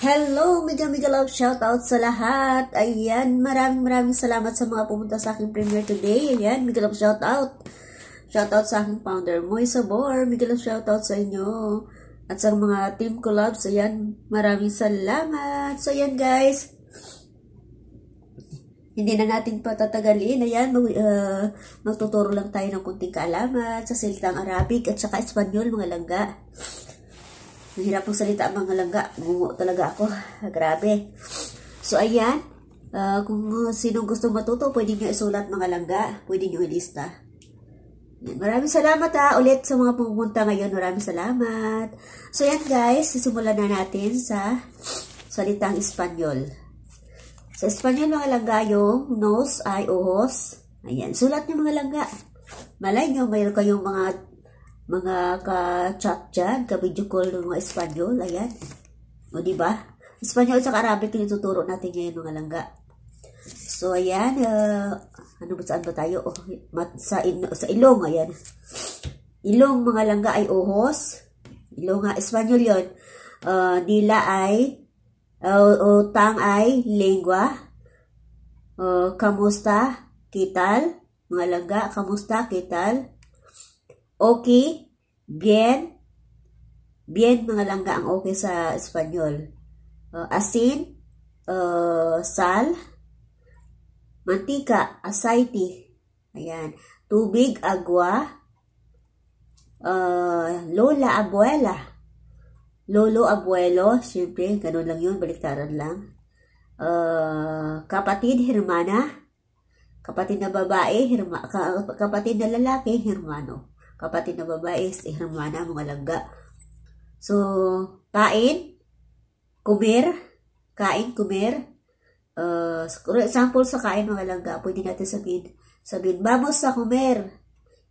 Hello, mega mega love shout out sa lahat. Ayan, maraming maraming salamat sa mga pumunta sa aking premiere today. Ayan, mega love shout out. Shout out sa aking founder, Moy Sabor. Mega love shout out sa inyo. At sa mga team collabs, ayan, maraming salamat. So, ayan guys. Hindi na natin patatagalin. Ayan, mag, uh, magtuturo lang tayo ng kunting kaalaman sa salitang Arabic at saka Espanyol, mga langga. Ang hirap pong salita mga langga. Gungo talaga ako. Grabe. So, ayan. Uh, kung ah, sinong gusto matuto, pwede nyo isulat mga langga. Pwede nyo ilista. Maraming salamat ha, ah, ulit sa mga pumunta ngayon. Maraming salamat. So, yan guys. Sisimulan na natin sa salitang Espanyol. Sa Espanyol mga langga, yung nose ay ojos. Ayan. Sulat nyo mga langga. Malay nyo, mayroon kayong mga mga ka-chat dyan, ka-video call ng mga Espanyol, ayan. O, di ba? Espanyol sa Arabic yung tuturo natin ngayon mga langga. So, ayan, uh, ano ba saan ba tayo? Oh, mat, sa, in, sa ilong, ayan. Ilong mga langga ay ohos. Ilong nga, ah, Espanyol yun. Uh, dila ay, uh, utang ay lengua. Uh, kamusta, kital. Mga langga, kamusta, kital. Okay, Bien. Bien, mga langga, ang okay sa Espanyol. Uh, asin, uh, sal, mantika, asaiti. Ayan. Tubig, agua, uh, lola, abuela. Lolo, abuelo, siyempre, ganun lang yun, baliktaran lang. Uh, kapatid, hermana. Kapatid na babae, herma, kapatid na lalaki, hermano kapatid na babae, si hermana, mga langga. So, kain, kumir, kain, kumir. Uh, example sa kain, mga langga, pwede natin sabihin, sabihin, vamos sa kumir.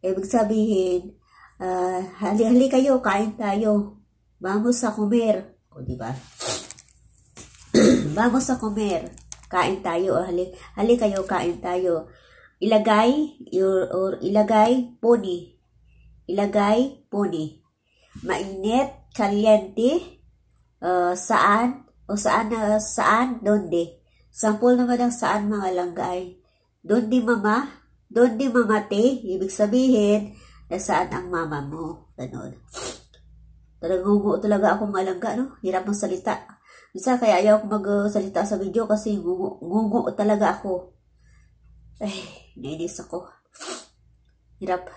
Ibig sabihin, uh, hali-hali kayo, kain tayo. Vamos sa kumir. O, di ba? vamos sa kumir. Kain tayo. O, hali, hali kayo, kain tayo. Ilagay, your, or ilagay, pony ilagay puni. Mainit, kalyente, uh, saan, o saan, uh, saan, donde. Sample naman ang saan mga langgay. Donde mama, donde mama te ibig sabihin, nasaan ang mama mo. Ganun. Talagang talaga ako malangga, no? Hirap ng salita. Isa kaya ayaw ko magsalita sa video kasi gugu, talaga ako. Ay, nainis ako. Hirap.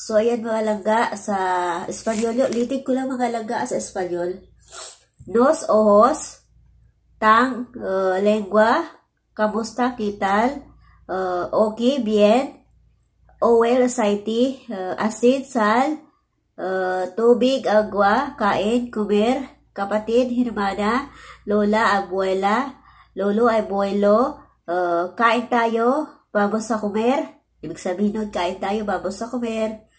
So, ayan mga langga sa Espanyol. Litig ko lang mga langga sa Espanyol. Nos, ojos, tang, uh, lengua, kamusta, kital, uh, okay, bien, oil, asaiti, uh, asin, sal, uh, tubig, agua, kain, kumir, kapatid, hermana, lola, abuela, lolo, abuelo, uh, kain tayo, babos a comer. Ibig sabihin nun, kain tayo, babos sa kumer.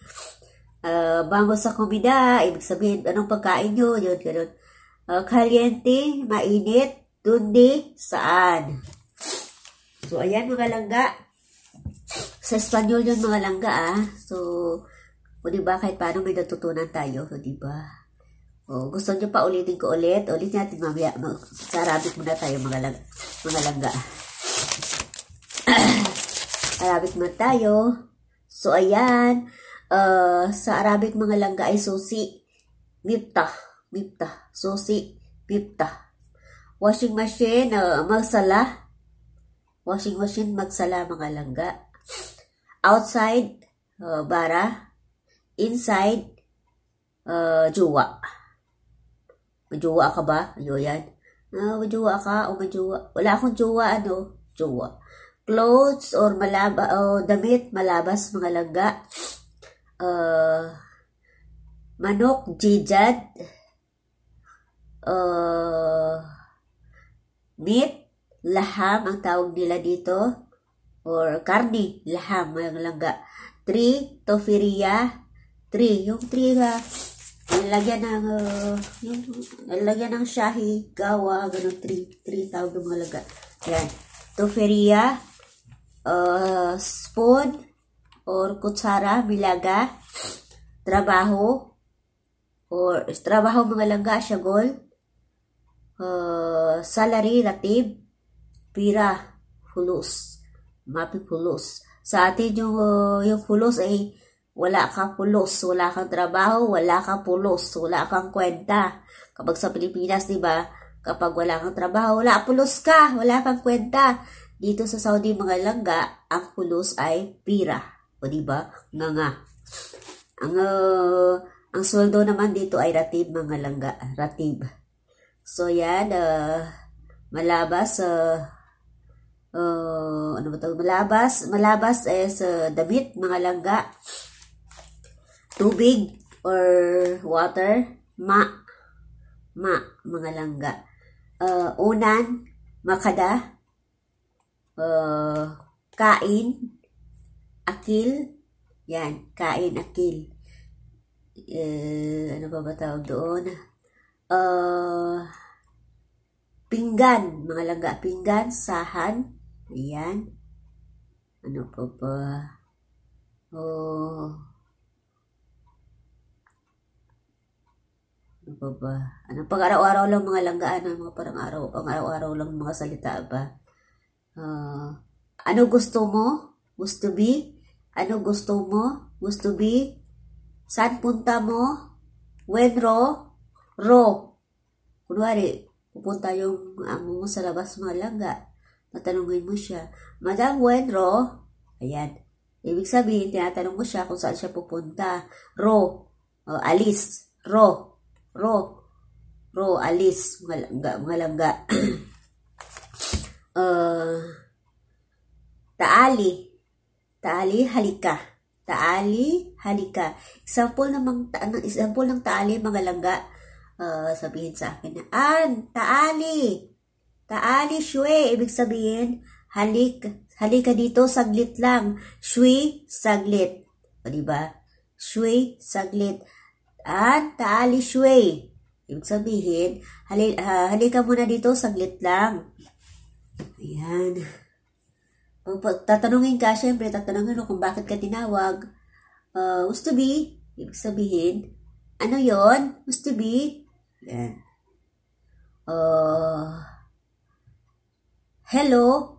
Uh, ah, vamos sa comida, ibig sabihin, anong pagkain nyo, yun, ganun. Uh, kaliente, mainit, dundi, saan. So, ayan mga langga. Sa Espanyol yun mga langga, ah. So, o diba, kahit paano may natutunan tayo, o diba? O, gusto nyo pa ulitin ko ulit? Ulit natin mamaya. Mag sa Arabic muna tayo mga, lang mga langga. Arabic muna tayo. So, ayan. Ah, sa Arabic mga langga ay susi, miptah, miptah, susi, miptah. Washing machine, uh, magsala. Washing machine, magsala mga langga. Outside, uh, bara. Inside, uh, juwa. Majuwa ka ba? Ano yan? Uh, majuwa ka o majuwa? Wala akong juwa, ano? Juwa. Clothes or malaba, o damit, malabas mga langga uh, manok, jijad, uh, meat, laham ang tawag nila dito, or karni, laham, ang langga. Three, tofiria, three, yung three ha, nilagyan ng, uh, yung, nilagyan ng shahi, gawa, ganun, three, three tawag ng mga langga. Yan, tofiria, uh, spoon, or कुछ bilaga, trabaho, or trabaho bilaga siya goal, uh, salary ratib, pira, pulos, mapi hulos. Sa atin yung, uh, yung hulos ay wala kang pulos, wala kang trabaho, wala kang pulos, wala kang kwenta. Kapag sa Pilipinas, di ba, kapag wala kang trabaho, wala pulos ka, wala kang kwenta. Dito sa Saudi mga langga, ang pulos ay pira. O di ba? Nga nga. ang uh, ang sweldo naman dito ay ratib mga langga, ratib. So yan uh, malabas uh, uh, ano ba tawag? Malabas, malabas is uh, damit mga langga. Tubig or water, ma ma mga langga. Uh, unan, makada, uh, kain, akil. Yan, kain akil. Eh, ano ba ba tawag doon? Uh, pinggan, mga langga, pinggan, sahan. Yan. Ano pa ba? Oh. Ano pa ba? Ano, pag araw-araw lang mga langga, ano, mga parang araw, pang araw-araw lang mga salita ba? Uh, ano gusto mo? Gusto be? Ano gusto mo? Gusto B? Saan punta mo? When ro? Ro. Kunwari, pupunta yung amo mo sa labas ng alaga. Tatanungin mo siya, Madam when ro? Ayan. Ibig sabihin, tinatanong mo siya kung saan siya pupunta. Ro. O, oh, alis. Ro. Ro. Ro, alis. Malangga. Malangga. uh, taali. Taali, halika. Taali, halika. Example namang, example ng taali, mga langga. Uh, sabihin sa akin na, An, ah, taali. Taali, shwe. Ibig sabihin, halik, halika dito, saglit lang. Shwe, saglit. O, diba? Shwe, saglit. An, taali, shwe. Ibig sabihin, hali, uh, halika muna dito, saglit lang. Ayan tatanungin ka, syempre, tatanungin mo kung bakit ka tinawag. Uh, ah, to be, ibig sabihin, ano yon to be? Yan. Uh, hello?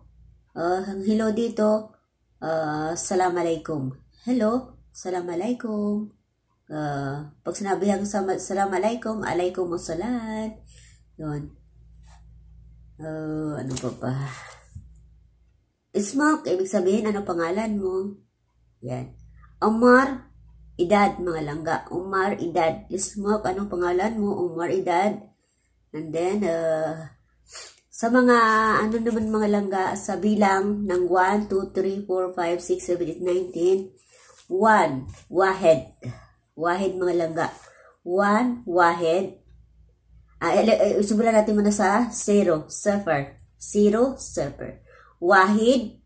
Uh, hello dito. Uh, salam alaikum. Hello? Salam alaikum. Uh, pag sinabi ang salam alaikum, alaikum salam. Yun. Uh, ano pa ba? Smoke, ibig sabihin, ano pangalan mo? Yan. Umar, edad, mga langga. Umar, edad. Smoke, anong pangalan mo? Umar, edad. And then, uh, sa mga, ano naman mga langga, sa bilang ng 1, 2, 3, 4, 5, 6, 7, 8, 19, 1, wahed. Wahed, mga langga. 1, wahed. Ah, uh, uh, eh, subulan natin muna sa 0, suffer. 0, suffer. Wahid,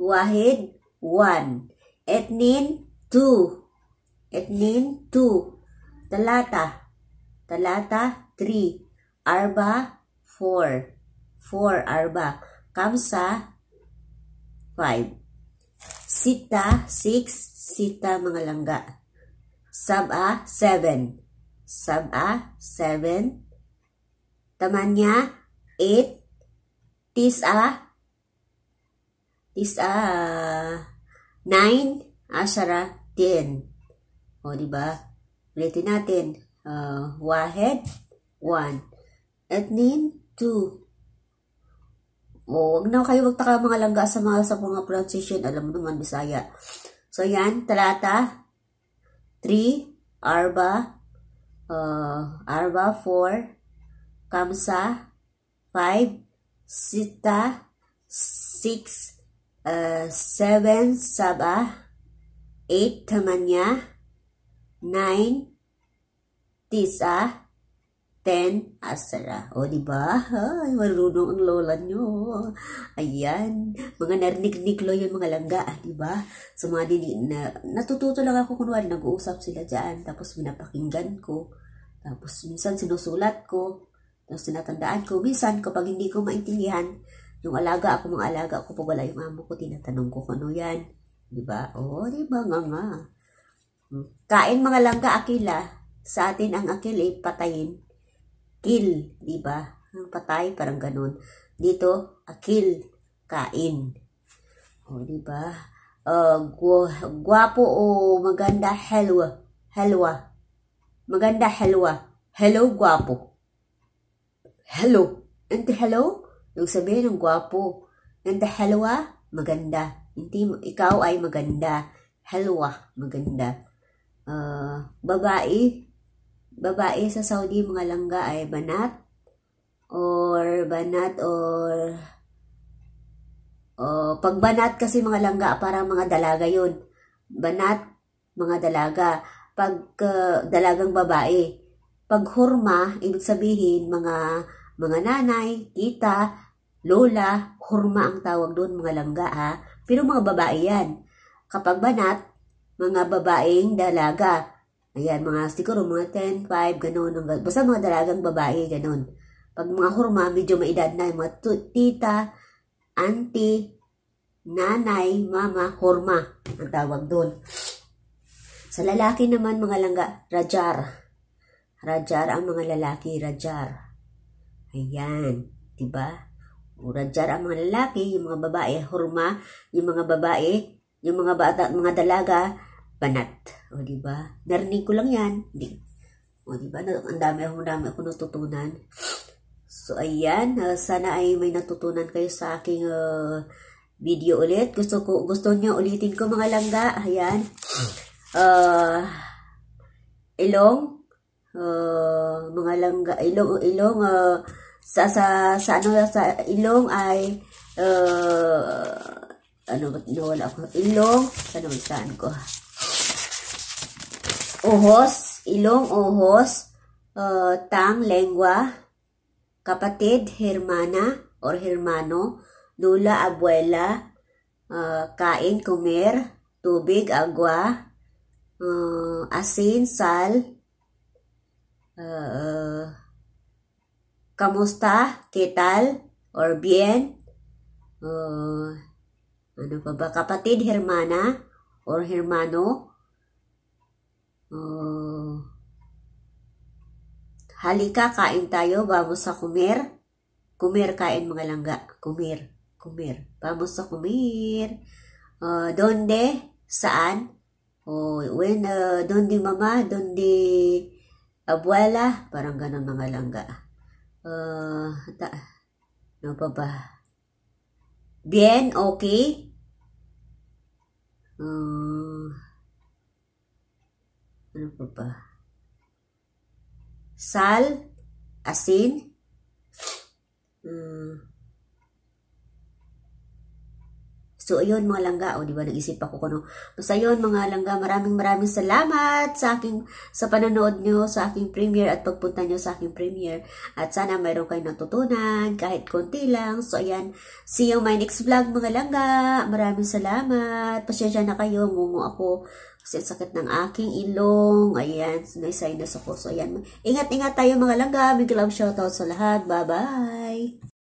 wahid, one. Etnin, two. Etnin, two. Talata, talata, three. Arba, four. Four, arba. Kamsa, five. Sita, six. Sita, mga langga. Sab'a, seven. Sab'a, seven. Tamanya, eight. Tis'a, is uh, 9, asara, 10. O, di ba? Ulitin natin. Uh, wahed, 1. Etnin, 2. O, wag na kayo magtaka mga langga sa mga sa mga pronunciation. Alam mo naman, Bisaya. So, yan. Talata. 3. Arba. Uh, arba. 4. Kamsa. 5. Sita. 6 uh, 7 Sabah, 8 Tamanya, 9 Tisa, 10 Asara. O, di ba? Ay, marunong ang lola nyo. Ayan. Mga narinig-niklo yung mga langga, ah, di ba? So, mga dini, na, natututo lang ako kunwari, nag-uusap sila dyan, tapos minapakinggan ko. Tapos minsan sinusulat ko, tapos sinatandaan ko. Minsan kapag hindi ko maintindihan, yung alaga ako, mga alaga ko, pag wala yung amo ko, tinatanong ko kung ano yan. Di ba? Oo, oh, di ba nga nga. Hmm. Kain mga langga, akila. Sa atin ang akil ay eh, patayin. Kill, di ba? Ang patay, parang ganun. Dito, akil, kain. O, oh, di ba? Uh, gu guwapo o maganda, helwa. Helwa. Maganda, helwa. Hello, guwapo. Hello. And hello? Nang sabihin ng gwapo. Ng dahalawa, maganda. Hindi, ikaw ay maganda. Halwa, maganda. Uh, babae, babae sa Saudi mga langga ay banat or banat or uh, pag banat kasi mga langga parang mga dalaga yon banat mga dalaga pag uh, dalagang babae pag hurma ibig sabihin mga mga nanay tita Lola, hurma ang tawag doon mga langga ha. Pero mga babae yan. Kapag banat, mga babaeng dalaga. Ayan, mga siguro mga 10, 5, ganun. Basta mga dalagang babae, ganun. Pag mga hurma, medyo may edad na. Mga tita, auntie, nanay, mama, hurma ang tawag doon. Sa lalaki naman mga langga, rajar. Rajar ang mga lalaki, rajar. Ayan, 'di ba? Mura dyan ang mga lalaki, yung mga babae, hurma, yung mga babae, yung mga bata, mga dalaga, banat. O, di ba? Narinig ko lang yan. Di. O, di ba? Ang dami ako, dami ako natutunan. So, ayan. Uh, sana ay may natutunan kayo sa aking uh, video ulit. Gusto ko, gusto niyo ulitin ko mga langga. Ayan. Uh, ilong. Uh, mga langga. Ilong, ilong, uh, sa sa sa ano sa ilong ay uh, ano ba nawala ako ilong sa ano saan ko uhos ilong uhos uh, tang lengwa kapatid hermana or hermano dula abuela uh, kain kumir tubig agwa uh, asin sal uh, Kamusta? Ketal? Or bien? Uh, ano pa ba? Kapatid, hermana? Or hermano? Uh, halika, kain tayo. Vamos sa kumer. Kumer, kain mga langga. Kumer. Kumer. Vamos sa kumer. Uh, oh, donde? Saan? O, oh, when, uh, donde mama? Donde abuela? Parang ganun mga langga uh, ah, ta, ano pa ba? Bien, okay? Uh, ano pa ba? Sal, asin, um, So, ayun mga langga, o oh, di ba, nag-isip ako kung ano. Basta yun mga langga, maraming maraming salamat sa aking, sa panonood nyo, sa aking premiere at pagpunta nyo sa aking premiere. At sana mayroon kayong natutunan, kahit konti lang. So, ayan, see you my next vlog mga langga. Maraming salamat. Pasensya na kayo, ngungo ako. Kasi sakit ng aking ilong. Ayan, may sinus ako. So, ayan. Ingat-ingat tayo mga langga. Big love shoutout sa lahat. Bye-bye.